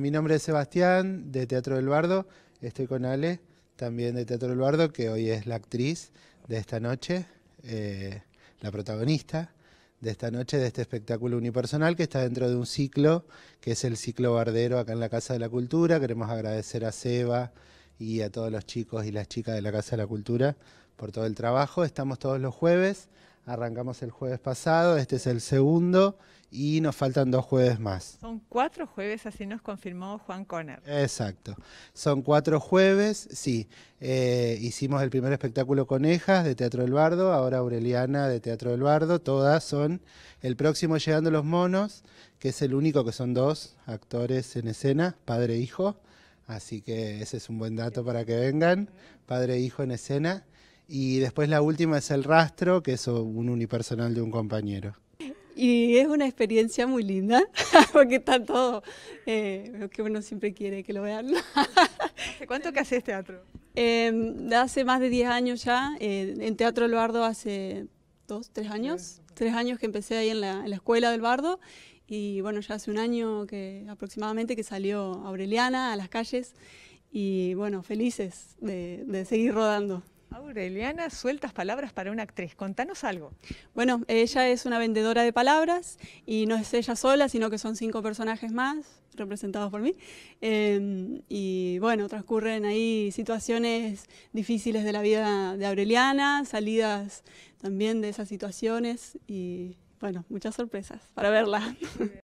Mi nombre es Sebastián, de Teatro del Bardo. Estoy con Ale, también de Teatro del Bardo, que hoy es la actriz de esta noche, eh, la protagonista de esta noche, de este espectáculo unipersonal que está dentro de un ciclo, que es el ciclo bardero acá en la Casa de la Cultura. Queremos agradecer a Seba y a todos los chicos y las chicas de la Casa de la Cultura por todo el trabajo. Estamos todos los jueves Arrancamos el jueves pasado, este es el segundo y nos faltan dos jueves más. Son cuatro jueves, así nos confirmó Juan Conner. Exacto, son cuatro jueves, sí. Eh, hicimos el primer espectáculo Conejas de Teatro del Bardo, ahora Aureliana de Teatro del Bardo, todas son el próximo Llegando los Monos, que es el único que son dos actores en escena, padre e hijo, así que ese es un buen dato para que vengan, padre e hijo en escena. Y después la última es El Rastro, que es un unipersonal de un compañero. Y es una experiencia muy linda, porque está todo eh, lo que uno siempre quiere que lo vean. cuánto que haces teatro? Em, hace más de 10 años ya, eh, en Teatro El Bardo hace 2, 3 años, 3 años que empecé ahí en la, escuela del Bardo y bueno, ya hace un año que aproximadamente que salió Aureliana a las calles y bueno, felices de, de seguir rodando. Aureliana, sueltas palabras para una actriz. Contanos algo. Bueno, ella es una vendedora de palabras y no es ella sola, sino que son cinco personajes más representados por mí. Em, y bueno, transcurren ahí situaciones difíciles de la vida de Aureliana, salidas también de esas situaciones y bueno, muchas sorpresas para verla.